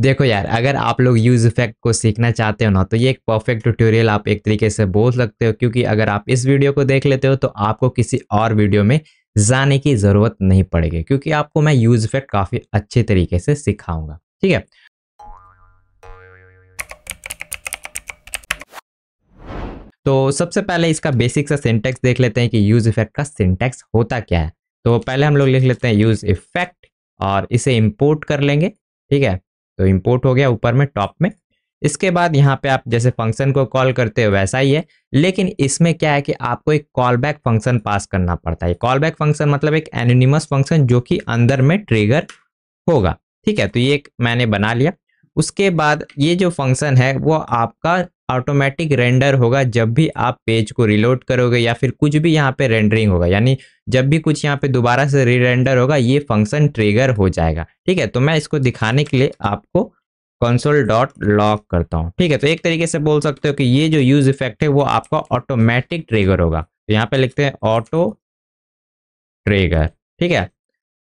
देखो यार अगर आप लोग यूज़ इफेक्ट को सीखना चाहते हो ना तो ये एक परफेक्ट ट्यूटोरियल आप एक तरीके से बोल सकते हो क्योंकि अगर आप इस वीडियो को देख लेते हो तो आपको किसी और वीडियो में जाने की ज़रूरत नहीं पड़ेगी क्योंकि आपको मैं यूज़ इफेक्ट काफ़ी अच्छे तरीके से सिखाऊंगा ठीक है तो सबसे पहले इसका बेसिक सा सिंटेक्स देख लेते हैं कि यूज़ इफेक्ट का सिंटेक्स होता क्या है तो पहले हम लोग लिख लेते हैं यूज़ इफेक्ट और इसे इम्पोर्ट कर लेंगे ठीक है तो इम्पोर्ट हो गया ऊपर में टॉप में इसके बाद यहाँ पे आप जैसे फंक्शन को कॉल करते हो वैसा ही है लेकिन इसमें क्या है कि आपको एक कॉल बैक फंक्शन पास करना पड़ता है कॉल बैक फंक्शन मतलब एक एनोनिमस फंक्शन जो कि अंदर में ट्रिगर होगा ठीक है तो ये मैंने बना लिया उसके बाद ये जो फंक्शन है वो आपका ऑटोमेटिक रेंडर होगा जब भी आप पेज को रिलोड करोगे या फिर कुछ भी यहाँ पे रेंडरिंग होगा यानी जब भी कुछ यहाँ पे दोबारा से री रेंडर होगा ये फंक्शन ट्रिगर हो जाएगा ठीक है तो मैं इसको दिखाने के लिए आपको कंसोल डॉट लॉक करता हूँ ठीक है तो एक तरीके से बोल सकते हो कि ये जो यूज इफेक्ट है वो आपका ऑटोमेटिक ट्रेगर होगा तो यहाँ पे लिखते हैं ऑटो ट्रेगर ठीक है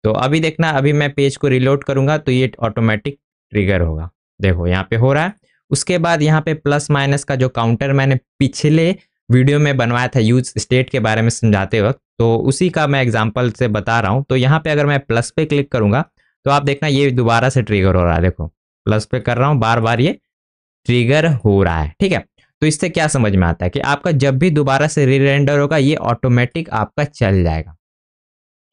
तो अभी देखना अभी मैं पेज को रिलोड करूंगा तो ये ऑटोमेटिक ट्रिगर होगा देखो यहाँ पे हो रहा है उसके बाद यहाँ पे प्लस माइनस का जो काउंटर मैंने पिछले वीडियो में बनवाया था यूज स्टेट के बारे में समझाते वक्त तो उसी का मैं एग्जाम्पल से बता रहा हूँ तो यहाँ पे अगर मैं प्लस पे क्लिक करूँगा तो आप देखना ये दोबारा से ट्रिगर हो रहा है देखो प्लस पे कर रहा हूँ बार बार ये ट्रिगर हो रहा है ठीक है तो इससे क्या समझ में आता है कि आपका जब भी दोबारा से रिरेंडर होगा ये ऑटोमेटिक आपका चल जाएगा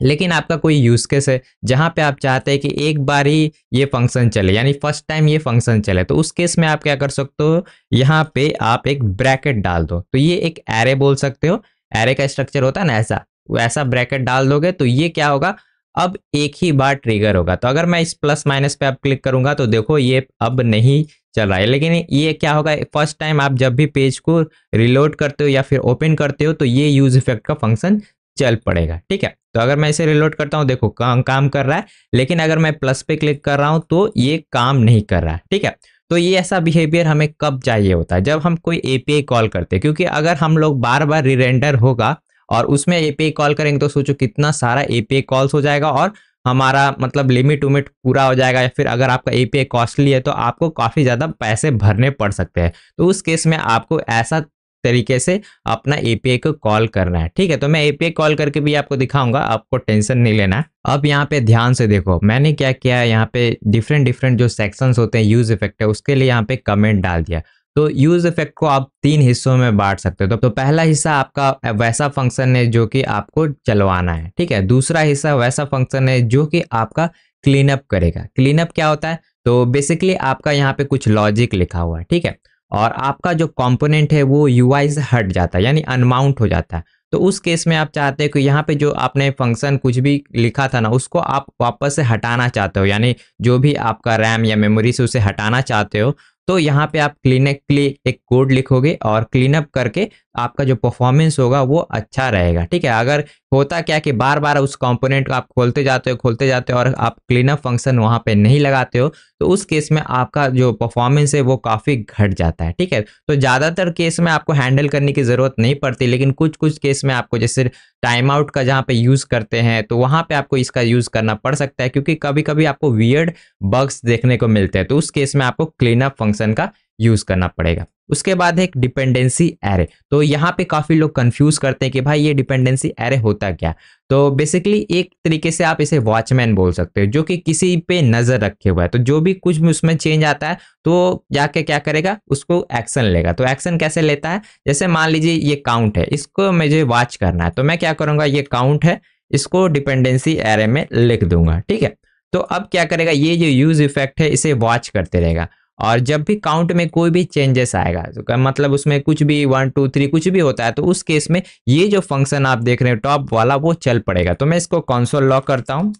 लेकिन आपका कोई यूज़ केस है जहां पे आप चाहते हैं कि एक बार ही ये फंक्शन चले यानी फर्स्ट टाइम ये फंक्शन चले तो उस केस में आप क्या कर सकते हो यहाँ पे आप एक ब्रैकेट डाल दो तो ये एक एरे बोल सकते हो एरे का स्ट्रक्चर होता है ना ऐसा ऐसा ब्रैकेट डाल दोगे तो ये क्या होगा अब एक ही बार ट्रिगर होगा तो अगर मैं इस प्लस माइनस पे आप क्लिक करूंगा तो देखो ये अब नहीं चल रहा है लेकिन ये क्या होगा फर्स्ट टाइम आप जब भी पेज को रिलोड करते हो या फिर ओपन करते हो तो ये यूज इफेक्ट का फंक्शन चल पड़ेगा ठीक है तो अगर मैं इसे रिलोड करता हूँ देखो काम काम कर रहा है लेकिन अगर मैं प्लस पे क्लिक कर रहा हूँ तो ये काम नहीं कर रहा है ठीक है तो ये ऐसा बिहेवियर हमें कब चाहिए होता है जब हम कोई एपीआई कॉल करते हैं क्योंकि अगर हम लोग बार बार रिरेंडर होगा और उसमें एपीआई कॉल करेंगे तो सोचो कितना सारा एपीआई कॉल्स हो जाएगा और हमारा मतलब लिमिट उमिट पूरा हो जाएगा या फिर अगर आपका ए कॉस्टली है तो आपको काफ़ी ज़्यादा पैसे भरने पड़ सकते हैं तो उस केस में आपको ऐसा तरीके से अपना एपीआई को कॉल करना है ठीक है तो मैं एपीआई कॉल करके भी आपको दिखाऊंगा आपको टेंशन नहीं लेना अब यहाँ पे ध्यान से देखो मैंने क्या किया है यहाँ पे डिफरेंट डिफरेंट जो सेक्शंस होते हैं यूज इफेक्ट है उसके लिए यहाँ पे कमेंट डाल दिया तो यूज इफेक्ट को आप तीन हिस्सों में बांट सकते हो तो, तो पहला हिस्सा आपका वैसा फंक्शन है जो कि आपको चलवाना है ठीक है दूसरा हिस्सा वैसा फंक्शन है जो कि आपका क्लीनअप करेगा क्लीनअप क्या होता है तो बेसिकली आपका यहाँ पे कुछ लॉजिक लिखा हुआ है ठीक है और आपका जो कंपोनेंट है वो यू से हट जाता है यानी अनमाउंट हो जाता है तो उस केस में आप चाहते हो कि यहाँ पे जो आपने फंक्शन कुछ भी लिखा था ना उसको आप वापस से हटाना चाहते हो यानी जो भी आपका रैम या मेमोरी से उसे हटाना चाहते हो तो यहाँ पे आप क्लीनअप के लिए एक कोड लिखोगे और क्लीनअप करके आपका जो परफॉर्मेंस होगा वो अच्छा रहेगा ठीक है अगर होता क्या कि बार बार उस कंपोनेंट को आप खोलते जाते हो खोलते जाते हो और आप क्लीनअप फंक्शन वहाँ पे नहीं लगाते हो तो उस केस में आपका जो परफॉर्मेंस है वो काफ़ी घट जाता है ठीक है तो ज़्यादातर केस में आपको हैंडल करने की ज़रूरत नहीं पड़ती लेकिन कुछ कुछ केस में आपको जैसे टाइम आउट का जहाँ पे यूज़ करते हैं तो वहाँ पे आपको इसका यूज़ करना पड़ सकता है क्योंकि कभी कभी आपको वियर्ड बग्स देखने को मिलते हैं तो उस केस में आपको क्लीनअप फंक्शन का यूज करना पड़ेगा उसके बाद है एक डिपेंडेंसी एरे तो यहाँ पे काफ़ी लोग कंफ्यूज करते हैं कि भाई ये डिपेंडेंसी एरे होता क्या तो बेसिकली एक तरीके से आप इसे वॉचमैन बोल सकते हो जो कि किसी पे नज़र रखे हुआ है तो जो भी कुछ भी उसमें चेंज आता है तो जाके क्या करेगा उसको एक्शन लेगा तो एक्शन कैसे लेता है जैसे मान लीजिए ये काउंट है इसको मुझे वॉच करना है तो मैं क्या करूँगा ये काउंट है इसको डिपेंडेंसी एरे में लिख दूंगा ठीक है तो अब क्या करेगा ये जो यूज इफेक्ट है इसे वॉच करते रहेगा और जब भी काउंट में कोई भी चेंजेस आएगा तो मतलब उसमें कुछ भी वन टू थ्री कुछ भी होता है तो उस केस में ये जो फंक्शन आप देख रहे हो टॉप वाला वो चल पड़ेगा तो मैं इसको कंसोल लॉक करता हूँ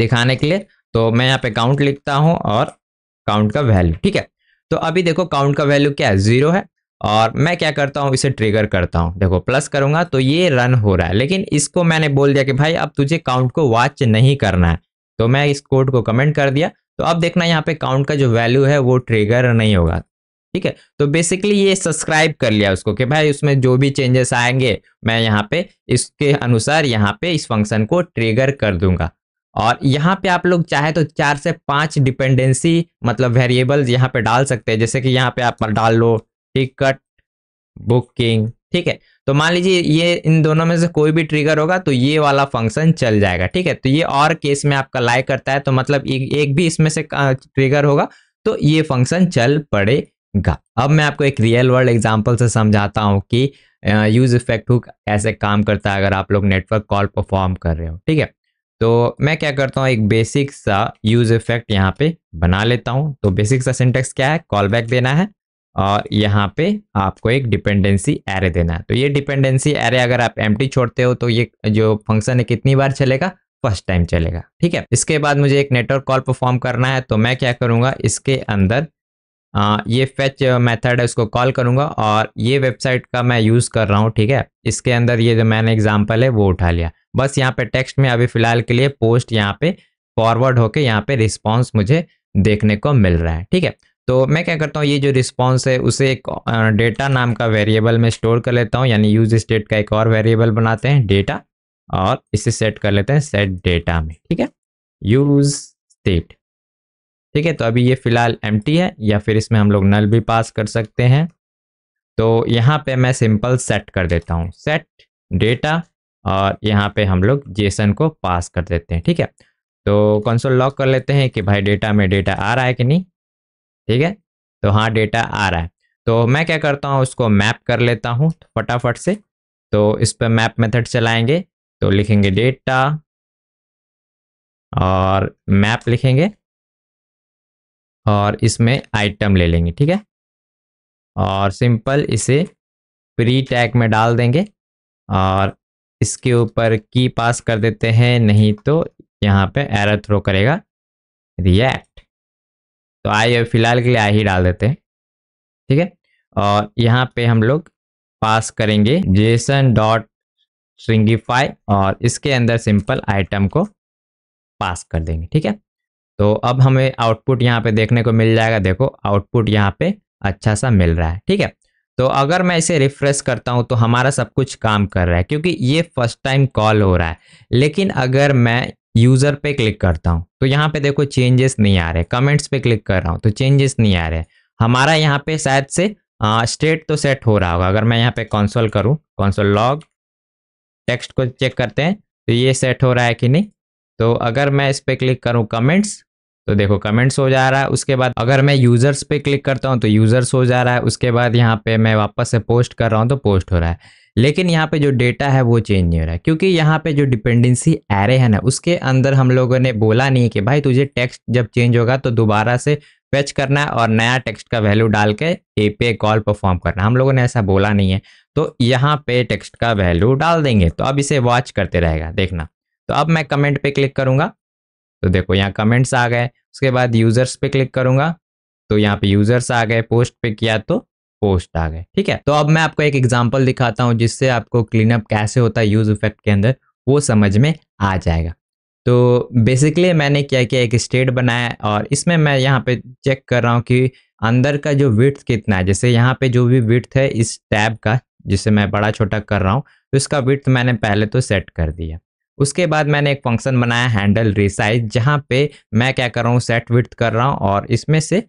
दिखाने के लिए तो मैं यहाँ पे काउंट लिखता हूँ और काउंट का वैल्यू ठीक है तो अभी देखो काउंट का वैल्यू क्या है जीरो है और मैं क्या करता हूँ इसे ट्रिगर करता हूँ देखो प्लस करूंगा तो ये रन हो रहा है लेकिन इसको मैंने बोल दिया कि भाई अब तुझे काउंट को वॉच नहीं करना है तो मैं इस कोड को कमेंट कर दिया तो अब देखना यहाँ पे काउंट का जो वैल्यू है वो ट्रिगर नहीं होगा ठीक है तो बेसिकली ये सब्सक्राइब कर लिया उसको कि भाई उसमें जो भी चेंजेस आएंगे मैं यहाँ पे इसके अनुसार यहाँ पे इस फंक्शन को ट्रिगर कर दूंगा और यहाँ पे आप लोग चाहे तो चार से पांच डिपेंडेंसी मतलब वेरिएबल्स यहाँ पे डाल सकते हैं जैसे कि यहाँ पे आप डाल लो टिकट बुकिंग ठीक है तो मान लीजिए ये इन दोनों में से कोई भी ट्रिगर होगा तो ये वाला फंक्शन चल जाएगा ठीक है तो ये और केस में आपका लाइक करता है तो मतलब एक, एक भी इसमें से ट्रिगर होगा तो ये फंक्शन चल पड़ेगा अब मैं आपको एक रियल वर्ल्ड एग्जाम्पल से समझाता हूँ कि यूज इफेक्ट हुक कैसे काम करता है अगर आप लोग नेटवर्क कॉल परफॉर्म कर रहे हो ठीक है तो मैं क्या करता हूँ एक बेसिक सा यूज इफेक्ट यहाँ पे बना लेता हूँ तो बेसिक सा सिंटेक्स क्या है कॉल बैक देना है और यहाँ पे आपको एक डिपेंडेंसी एरे देना है तो ये डिपेंडेंसी एरे अगर आप एम छोड़ते हो तो ये जो फंक्शन है कितनी बार चलेगा फर्स्ट टाइम चलेगा ठीक है इसके बाद मुझे एक नेटवर्क कॉल परफॉर्म करना है तो मैं क्या करूँगा इसके अंदर आ, ये फेच मेथड है उसको कॉल करूँगा और ये वेबसाइट का मैं यूज़ कर रहा हूँ ठीक है इसके अंदर ये जो मैंने एग्जाम्पल है वो उठा लिया बस यहाँ पे टेक्स्ट में अभी फ़िलहाल के लिए पोस्ट यहाँ पे फॉरवर्ड होके यहाँ पे रिस्पॉन्स मुझे देखने को मिल रहा है ठीक है तो मैं क्या करता हूँ ये जो रिस्पॉन्स है उसे एक डेटा नाम का वेरिएबल में स्टोर कर लेता हूँ यानी यूज स्टेट का एक और वेरिएबल बनाते हैं डेटा और इसे सेट कर लेते हैं सेट डेटा में ठीक है यूज स्टेट ठीक है तो अभी ये फ़िलहाल एम है या फिर इसमें हम लोग नल भी पास कर सकते हैं तो यहाँ पे मैं सिंपल सेट कर देता हूँ सेट डेटा और यहाँ पे हम लोग जेसन को पास कर देते हैं ठीक है तो कंसोल लॉक कर लेते हैं कि भाई डेटा में डेटा आ रहा है कि नहीं ठीक है तो हाँ डेटा आ रहा है तो मैं क्या करता हूँ उसको मैप कर लेता हूँ फटाफट से तो इस पर मैप मेथड चलाएंगे तो लिखेंगे डेटा और मैप लिखेंगे और इसमें आइटम ले लेंगे ठीक है और सिंपल इसे प्री टैग में डाल देंगे और इसके ऊपर की पास कर देते हैं नहीं तो यहाँ पे एरर थ्रो करेगा रिएक्ट तो आई फिलहाल के लिए आई ही डाल देते हैं ठीक है और यहाँ पे हम लोग पास करेंगे जेसन डॉट स्ट्रिंगिफाई और इसके अंदर सिंपल आइटम को पास कर देंगे ठीक है तो अब हमें आउटपुट यहाँ पे देखने को मिल जाएगा देखो आउटपुट यहाँ पे अच्छा सा मिल रहा है ठीक है तो अगर मैं इसे रिफ्रेश करता हूँ तो हमारा सब कुछ काम कर रहा है क्योंकि ये फर्स्ट टाइम कॉल हो रहा है लेकिन अगर मैं यूज़र पे क्लिक करता हूँ तो यहाँ पे देखो चेंजेस नहीं आ रहे कमेंट्स पे क्लिक कर रहा हूँ तो चेंजेस नहीं आ रहे हमारा यहाँ पे शायद से स्टेट तो सेट हो रहा होगा अगर मैं यहाँ पे कंसोल करूँ कंसोल लॉग टेक्स्ट को चेक करते हैं तो ये सेट हो रहा है कि नहीं तो अगर मैं इस पर क्लिक करूँ कमेंट्स तो देखो कमेंट्स हो जा रहा है उसके बाद अगर मैं यूज़र्स पे क्लिक करता हूँ तो यूज़र्स हो जा रहा है उसके बाद यहाँ पे मैं वापस से पोस्ट कर रहा हूँ तो पोस्ट हो रहा है लेकिन यहाँ पे जो डेटा है वो चेंज नहीं हो रहा है क्योंकि यहाँ पे जो डिपेंडेंसी एरे है ना उसके अंदर हम लोगों ने बोला नहीं कि भाई तुझे टेक्स्ट जब चेंज होगा तो दोबारा से फेच करना है और नया टेक्स्ट का वैल्यू डाल के ए पे कॉल परफॉर्म करना हम लोगों ने ऐसा बोला नहीं है तो यहाँ पे टेक्स्ट का वैल्यू डाल देंगे तो अब इसे वॉच करते रहेगा देखना तो अब मैं कमेंट पे क्लिक करूंगा तो देखो यहाँ कमेंट्स आ गए उसके बाद यूज़र्स पे क्लिक करूंगा तो यहाँ पे यूज़र्स आ गए पोस्ट पे किया तो पोस्ट आ गए ठीक है तो अब मैं आपको एक एग्जाम्पल दिखाता हूँ जिससे आपको क्लीन अप कैसे होता है यूज इफेक्ट के अंदर वो समझ में आ जाएगा तो बेसिकली मैंने क्या किया एक स्टेट बनाया और इसमें मैं यहाँ पे चेक कर रहा हूँ कि अंदर का जो विथ कितना है जैसे यहाँ पे जो भी विथ है इस टैब का जिसे मैं बड़ा छोटा कर रहा हूँ तो इसका विथ मैंने पहले तो सेट कर दिया उसके बाद मैंने एक फंक्शन बनाया हैंडल रिसाइज जहाँ पे मैं क्या कर रहा हूँ सेट विथ कर रहा हूँ और इसमें से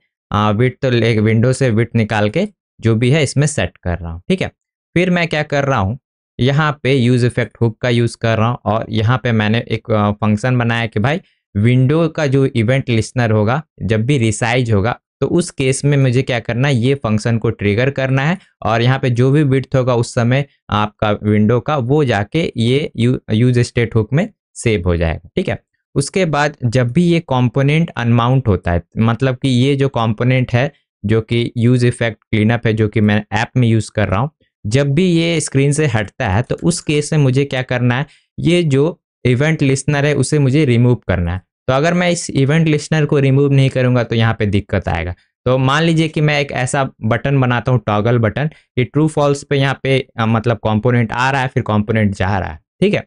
विथ तो ले विंडो से विथ निकाल के जो भी है इसमें सेट कर रहा हूँ ठीक है फिर मैं क्या कर रहा हूँ यहाँ पे यूज़ इफेक्ट हुक का यूज़ कर रहा हूँ और यहाँ पे मैंने एक फंक्शन बनाया कि भाई विंडो का जो इवेंट लिस्नर होगा जब भी रिसाइज होगा तो उस केस में मुझे क्या करना है ये फंक्शन को ट्रिगर करना है और यहाँ पे जो भी विड्थ होगा उस समय आपका विंडो का वो जाके ये यू, यूज स्टेट हुक में सेव हो जाएगा ठीक है उसके बाद जब भी ये कंपोनेंट अनमाउंट होता है मतलब कि ये जो कंपोनेंट है जो कि यूज़ इफेक्ट क्लीनअप है जो कि मैं ऐप में यूज़ कर रहा हूँ जब भी ये स्क्रीन से हटता है तो उस केस में मुझे क्या करना है ये जो इवेंट लिस्नर है उसे मुझे रिमूव करना है तो अगर मैं इस इवेंट लिस्नर को रिमूव नहीं करूँगा तो यहाँ पे दिक्कत आएगा तो मान लीजिए कि मैं एक ऐसा बटन बनाता हूँ टॉगल बटन कि ट्रू फॉल्स पे यहाँ पे आ, मतलब कंपोनेंट आ रहा है फिर कंपोनेंट जा रहा है ठीक है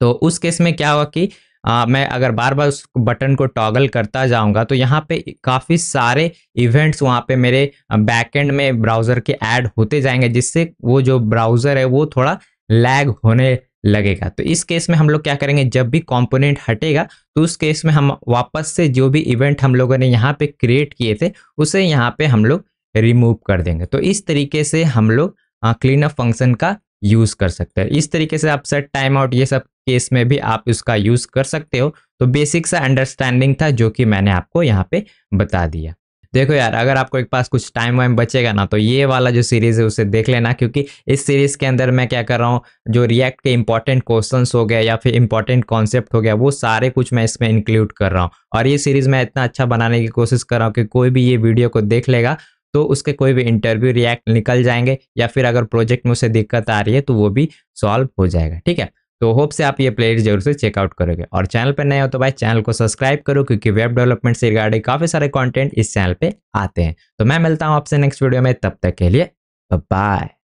तो उस केस में क्या हुआ कि आ, मैं अगर बार बार उस बटन को टॉगल करता जाऊंगा तो यहाँ पे काफ़ी सारे इवेंट्स वहाँ पे मेरे बैकएंड में ब्राउज़र के ऐड होते जाएंगे जिससे वो जो ब्राउज़र है वो थोड़ा लैग होने लगेगा तो इस केस में हम लोग क्या करेंगे जब भी कंपोनेंट हटेगा तो उस केस में हम वापस से जो भी इवेंट हम लोगों ने यहाँ पर क्रिएट किए थे उसे यहाँ पर हम लोग रिमूव कर देंगे तो इस तरीके से हम लोग क्लीन अप फंक्शन का यूज़ कर सकते हो इस तरीके से आप सेट टाइम आउट ये सब केस में भी आप इसका यूज़ कर सकते हो तो बेसिक सा अंडरस्टैंडिंग था जो कि मैंने आपको यहाँ पे बता दिया देखो यार अगर आपको एक पास कुछ टाइम वाइम बचेगा ना तो ये वाला जो सीरीज़ है उसे देख लेना क्योंकि इस सीरीज़ के अंदर मैं क्या कर रहा हूँ जो रिएक्ट के इंपॉर्टेंट क्वेश्चंस हो गया या फिर इंपॉर्टेंट कॉन्सेप्ट हो गया वो सारे कुछ मैं इसमें इंक्लूड कर रहा हूँ और ये सीरीज़ मैं इतना अच्छा बनाने की कोशिश कर रहा हूँ कि कोई भी ये वीडियो को देख लेगा तो उसके कोई भी इंटरव्यू रिएक्ट निकल जाएंगे या फिर अगर प्रोजेक्ट में उसे दिक्कत आ रही है तो वो भी सॉल्व हो जाएगा ठीक है तो होप से आप ये प्लेलिस्ट जरूर से चेकआउट करोगे और चैनल पर नए हो तो भाई चैनल को सब्सक्राइब करो क्योंकि वेब डेवलपमेंट से रिगार्डिंग काफ़ी सारे कॉन्टेंट इस चैनल पर आते हैं तो मैं मिलता हूँ आपसे नेक्स्ट वीडियो में तब तक के लिए बाय